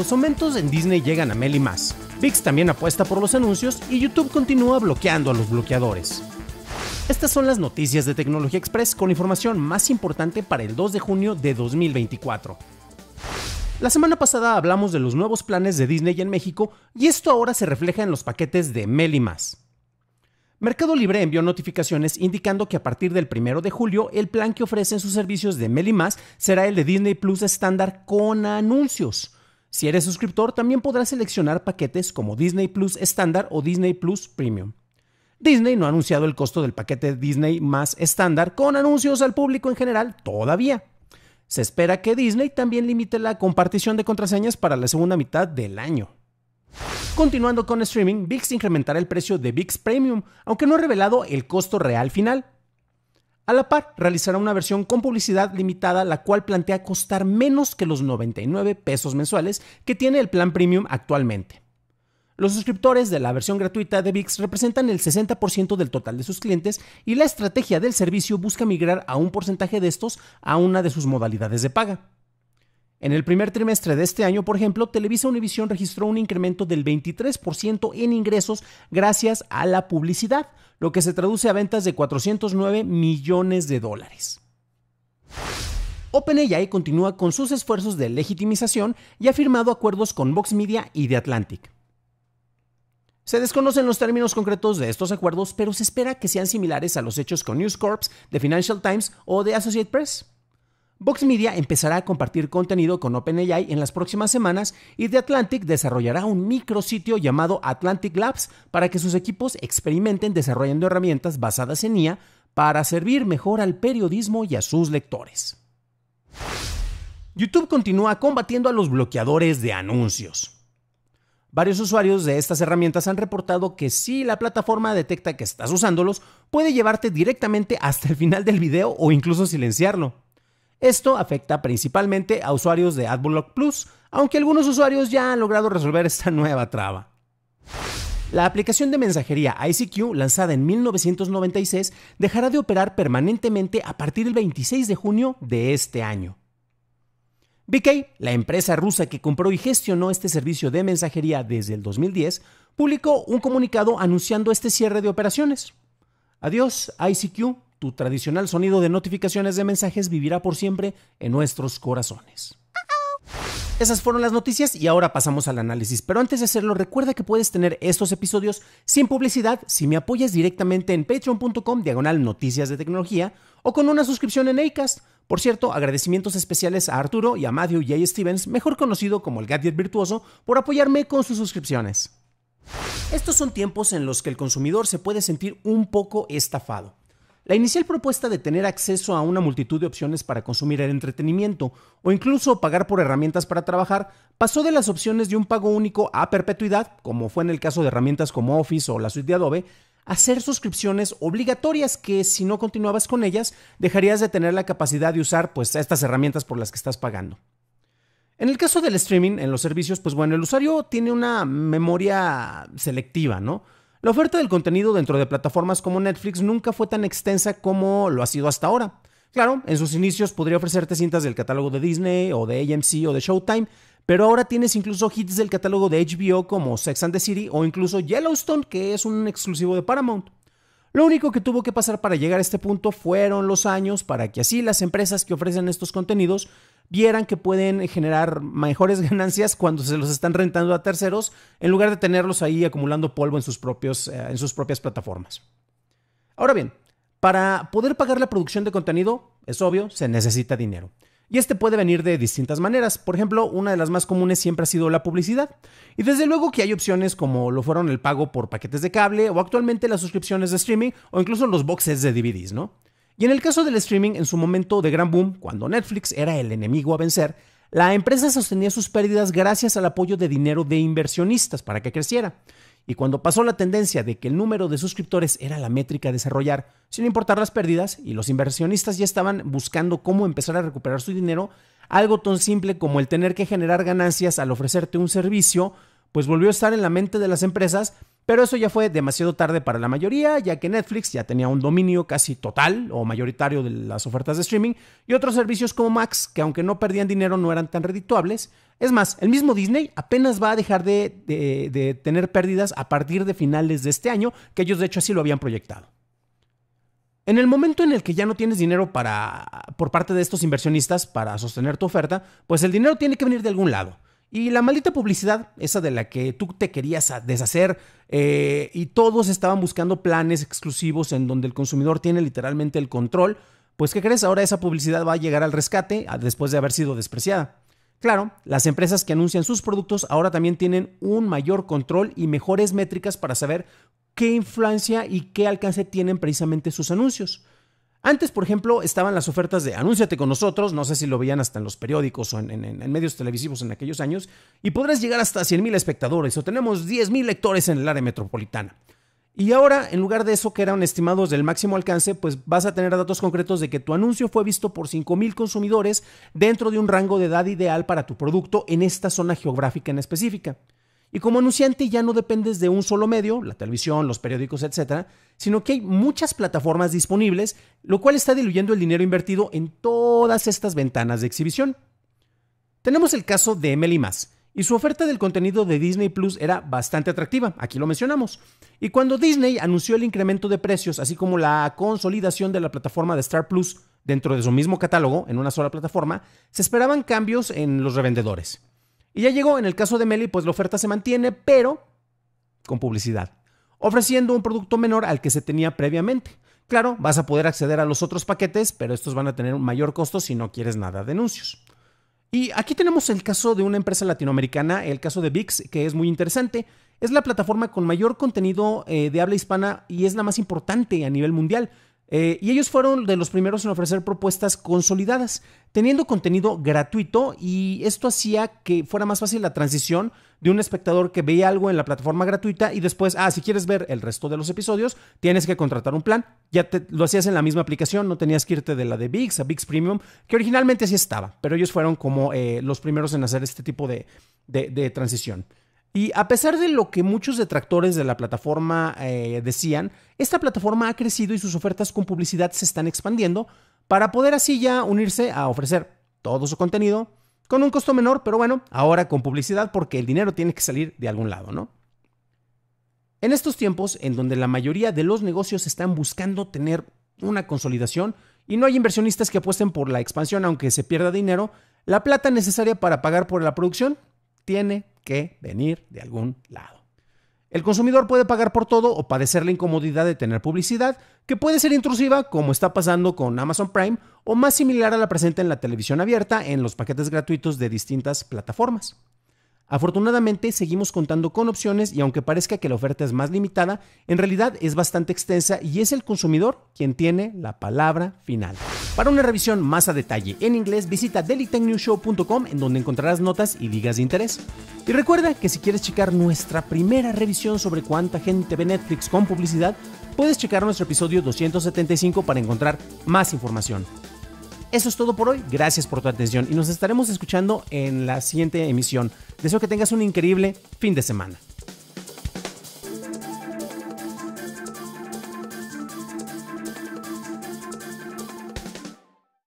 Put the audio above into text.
los aumentos en Disney llegan a Mel y más. VIX también apuesta por los anuncios y YouTube continúa bloqueando a los bloqueadores. Estas son las noticias de Tecnología Express con información más importante para el 2 de junio de 2024. La semana pasada hablamos de los nuevos planes de Disney en México y esto ahora se refleja en los paquetes de Mel y más. Mercado Libre envió notificaciones indicando que a partir del 1 de julio el plan que ofrecen sus servicios de Mel y más será el de Disney Plus estándar con anuncios. Si eres suscriptor, también podrás seleccionar paquetes como Disney Plus estándar o Disney Plus Premium. Disney no ha anunciado el costo del paquete Disney más estándar con anuncios al público en general todavía. Se espera que Disney también limite la compartición de contraseñas para la segunda mitad del año. Continuando con streaming, VIX incrementará el precio de VIX Premium, aunque no ha revelado el costo real final. A la par, realizará una versión con publicidad limitada, la cual plantea costar menos que los 99 pesos mensuales que tiene el plan premium actualmente. Los suscriptores de la versión gratuita de VIX representan el 60% del total de sus clientes y la estrategia del servicio busca migrar a un porcentaje de estos a una de sus modalidades de paga. En el primer trimestre de este año, por ejemplo, Televisa Univision registró un incremento del 23% en ingresos gracias a la publicidad, lo que se traduce a ventas de 409 millones de dólares. OpenAI continúa con sus esfuerzos de legitimización y ha firmado acuerdos con Vox Media y The Atlantic. Se desconocen los términos concretos de estos acuerdos, pero se espera que sean similares a los hechos con News Corps, The Financial Times o The Associated Press. Vox Media empezará a compartir contenido con OpenAI en las próximas semanas y The Atlantic desarrollará un micrositio llamado Atlantic Labs para que sus equipos experimenten desarrollando herramientas basadas en IA para servir mejor al periodismo y a sus lectores. YouTube continúa combatiendo a los bloqueadores de anuncios. Varios usuarios de estas herramientas han reportado que si la plataforma detecta que estás usándolos, puede llevarte directamente hasta el final del video o incluso silenciarlo. Esto afecta principalmente a usuarios de AdBlock Plus, aunque algunos usuarios ya han logrado resolver esta nueva traba. La aplicación de mensajería ICQ, lanzada en 1996, dejará de operar permanentemente a partir del 26 de junio de este año. BK, la empresa rusa que compró y gestionó este servicio de mensajería desde el 2010, publicó un comunicado anunciando este cierre de operaciones. Adiós, ICQ, tu tradicional sonido de notificaciones de mensajes vivirá por siempre en nuestros corazones. Esas fueron las noticias y ahora pasamos al análisis. Pero antes de hacerlo, recuerda que puedes tener estos episodios sin publicidad si me apoyas directamente en patreon.com diagonal noticias de tecnología o con una suscripción en ACAST. Por cierto, agradecimientos especiales a Arturo y a Matthew J. Stevens, mejor conocido como el Gadget Virtuoso, por apoyarme con sus suscripciones. Estos son tiempos en los que el consumidor se puede sentir un poco estafado. La inicial propuesta de tener acceso a una multitud de opciones para consumir el entretenimiento o incluso pagar por herramientas para trabajar pasó de las opciones de un pago único a perpetuidad, como fue en el caso de herramientas como Office o la suite de Adobe, a ser suscripciones obligatorias que si no continuabas con ellas dejarías de tener la capacidad de usar pues estas herramientas por las que estás pagando. En el caso del streaming en los servicios, pues bueno, el usuario tiene una memoria selectiva, ¿no? La oferta del contenido dentro de plataformas como Netflix nunca fue tan extensa como lo ha sido hasta ahora. Claro, en sus inicios podría ofrecerte cintas del catálogo de Disney o de AMC o de Showtime, pero ahora tienes incluso hits del catálogo de HBO como Sex and the City o incluso Yellowstone, que es un exclusivo de Paramount. Lo único que tuvo que pasar para llegar a este punto fueron los años para que así las empresas que ofrecen estos contenidos vieran que pueden generar mejores ganancias cuando se los están rentando a terceros en lugar de tenerlos ahí acumulando polvo en sus, propios, eh, en sus propias plataformas. Ahora bien, para poder pagar la producción de contenido, es obvio, se necesita dinero. Y este puede venir de distintas maneras. Por ejemplo, una de las más comunes siempre ha sido la publicidad. Y desde luego que hay opciones como lo fueron el pago por paquetes de cable o actualmente las suscripciones de streaming o incluso los boxes de DVDs, ¿no? Y en el caso del streaming, en su momento de gran boom, cuando Netflix era el enemigo a vencer, la empresa sostenía sus pérdidas gracias al apoyo de dinero de inversionistas para que creciera. Y cuando pasó la tendencia de que el número de suscriptores era la métrica a desarrollar, sin importar las pérdidas, y los inversionistas ya estaban buscando cómo empezar a recuperar su dinero, algo tan simple como el tener que generar ganancias al ofrecerte un servicio, pues volvió a estar en la mente de las empresas, pero eso ya fue demasiado tarde para la mayoría, ya que Netflix ya tenía un dominio casi total o mayoritario de las ofertas de streaming y otros servicios como Max, que aunque no perdían dinero no eran tan redituables, es más, el mismo Disney apenas va a dejar de, tener pérdidas a partir de finales de este año, que ellos de hecho así lo habían proyectado. En el momento en el que ya no tienes dinero para, por parte de estos inversionistas para sostener tu oferta, pues el dinero tiene que venir de algún lado. Y la maldita publicidad, esa de la que tú te querías deshacer, eh, y todos estaban buscando planes exclusivos en donde el consumidor tiene literalmente el control, pues ¿qué crees? Ahora esa publicidad va a llegar al rescate después de haber sido despreciada. Claro, las empresas que anuncian sus productos ahora también tienen un mayor control y mejores métricas para saber qué influencia y qué alcance tienen precisamente sus anuncios. Antes, por ejemplo, estaban las ofertas de anúnciate con nosotros, no sé si lo veían hasta en los periódicos o en, medios televisivos en aquellos años, y podrás llegar hasta 100.000 espectadores o tenemos 10.000 lectores en el área metropolitana. Y ahora, en lugar de eso que eran estimados del máximo alcance, pues vas a tener datos concretos de que tu anuncio fue visto por 5.000 consumidores dentro de un rango de edad ideal para tu producto en esta zona geográfica en específica. Y como anunciante ya no dependes de un solo medio, la televisión, los periódicos, etcétera, sino que hay muchas plataformas disponibles, lo cual está diluyendo el dinero invertido en todas estas ventanas de exhibición. Tenemos el caso de Emily Más y su oferta del contenido de Disney Plus era bastante atractiva, aquí lo mencionamos. Y cuando Disney anunció el incremento de precios, así como la consolidación de la plataforma de Star Plus dentro de su mismo catálogo, en una sola plataforma, se esperaban cambios en los revendedores. Y ya llegó, en el caso de Meli, pues la oferta se mantiene, pero con publicidad, ofreciendo un producto menor al que se tenía previamente. Claro, vas a poder acceder a los otros paquetes, pero estos van a tener un mayor costo si no quieres nada de anuncios. Y aquí tenemos el caso de una empresa latinoamericana, el caso de VIX, que es muy interesante. Es la plataforma con mayor contenido eh, de habla hispana y es la más importante a nivel mundial. Eh, y ellos fueron de los primeros en ofrecer propuestas consolidadas teniendo contenido gratuito y esto hacía que fuera más fácil la transición de un espectador que veía algo en la plataforma gratuita y después, ah, si quieres ver el resto de los episodios, tienes que contratar un plan. Ya te, lo hacías en la misma aplicación, no tenías que irte de la de VIX a VIX Premium, que originalmente así estaba, pero ellos fueron como eh, los primeros en hacer este tipo de, transición. Y a pesar de lo que muchos detractores de la plataforma eh, decían, esta plataforma ha crecido y sus ofertas con publicidad se están expandiendo, para poder así ya unirse a ofrecer todo su contenido con un costo menor, pero bueno, ahora con publicidad porque el dinero tiene que salir de algún lado, ¿no? En estos tiempos en donde la mayoría de los negocios están buscando tener una consolidación y no hay inversionistas que apuesten por la expansión aunque se pierda dinero, la plata necesaria para pagar por la producción tiene que venir de algún lado. El consumidor puede pagar por todo o padecer la incomodidad de tener publicidad, que puede ser intrusiva, como está pasando con Amazon Prime, o más similar a la presente en la televisión abierta en los paquetes gratuitos de distintas plataformas. Afortunadamente seguimos contando con opciones y aunque parezca que la oferta es más limitada, en realidad es bastante extensa y es el consumidor quien tiene la palabra final. Para una revisión más a detalle en inglés, visita dailytechnewshow.com en donde encontrarás notas y ligas de interés. Y recuerda que si quieres checar nuestra primera revisión sobre cuánta gente ve Netflix con publicidad, puedes checar nuestro episodio 275 para encontrar más información. Eso es todo por hoy. Gracias por tu atención y nos estaremos escuchando en la siguiente emisión. Deseo que tengas un increíble fin de semana.